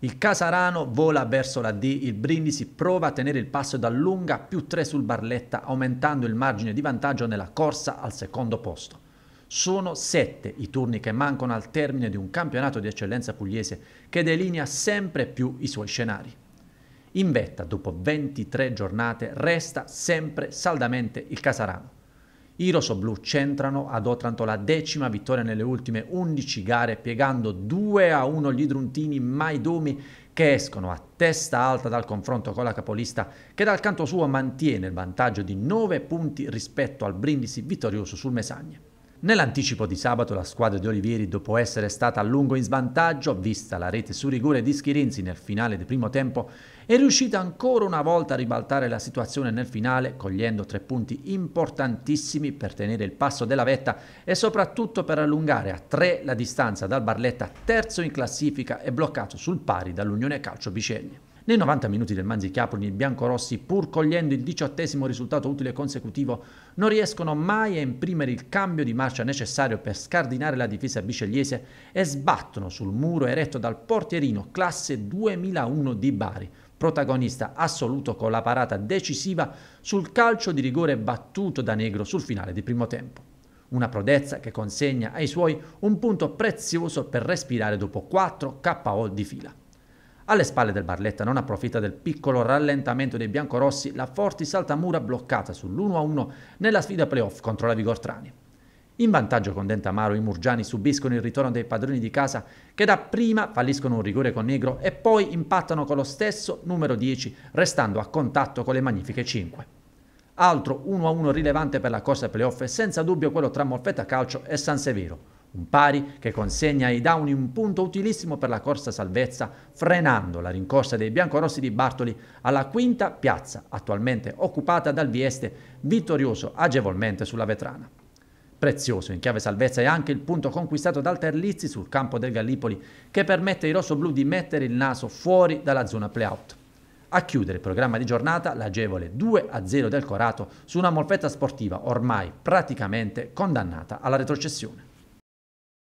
Il Casarano vola verso la D, il Brindisi prova a tenere il passo dall'Unga più 3 sul Barletta aumentando il margine di vantaggio nella corsa al secondo posto. Sono 7 i turni che mancano al termine di un campionato di eccellenza pugliese che delinea sempre più i suoi scenari. In vetta, dopo 23 giornate, resta sempre saldamente il Casarano. I rossoblù centrano ad Otranto la decima vittoria nelle ultime 11 gare, piegando 2 a 1 gli idruntini Maidomi che escono a testa alta dal confronto con la capolista che dal canto suo mantiene il vantaggio di 9 punti rispetto al Brindisi vittorioso sul Mesagne. Nell'anticipo di sabato la squadra di Olivieri, dopo essere stata a lungo in svantaggio, vista la rete su rigore di Schirinzi nel finale del primo tempo, è riuscita ancora una volta a ribaltare la situazione nel finale, cogliendo tre punti importantissimi per tenere il passo della vetta e soprattutto per allungare a tre la distanza dal Barletta, terzo in classifica e bloccato sul pari dall'Unione Calcio Bicegni. Nei 90 minuti del Manzicchiapoli, i biancorossi, pur cogliendo il diciottesimo risultato utile consecutivo, non riescono mai a imprimere il cambio di marcia necessario per scardinare la difesa biscegliese e sbattono sul muro eretto dal portierino classe 2001 di Bari protagonista assoluto con la parata decisiva sul calcio di rigore battuto da Negro sul finale di primo tempo. Una prodezza che consegna ai suoi un punto prezioso per respirare dopo 4 KO di fila. Alle spalle del Barletta non approfitta del piccolo rallentamento dei biancorossi la Forti Saltamura bloccata sull'1-1 nella sfida playoff contro la Vigortrani. In vantaggio con Dentamaro i Murgiani subiscono il ritorno dei padroni di casa che dapprima falliscono un rigore con Negro e poi impattano con lo stesso numero 10 restando a contatto con le magnifiche 5. Altro 1-1 rilevante per la corsa playoff è senza dubbio quello tra Molfetta Calcio e San Severo un pari che consegna ai Down un punto utilissimo per la corsa salvezza, frenando la rincorsa dei biancorossi di Bartoli alla quinta piazza, attualmente occupata dal Vieste, vittorioso agevolmente sulla vetrana. Prezioso in chiave salvezza è anche il punto conquistato dal Terlizzi sul campo del Gallipoli, che permette ai rossoblù di mettere il naso fuori dalla zona playout. A chiudere il programma di giornata l'agevole 2-0 del Corato su una molfetta sportiva ormai praticamente condannata alla retrocessione.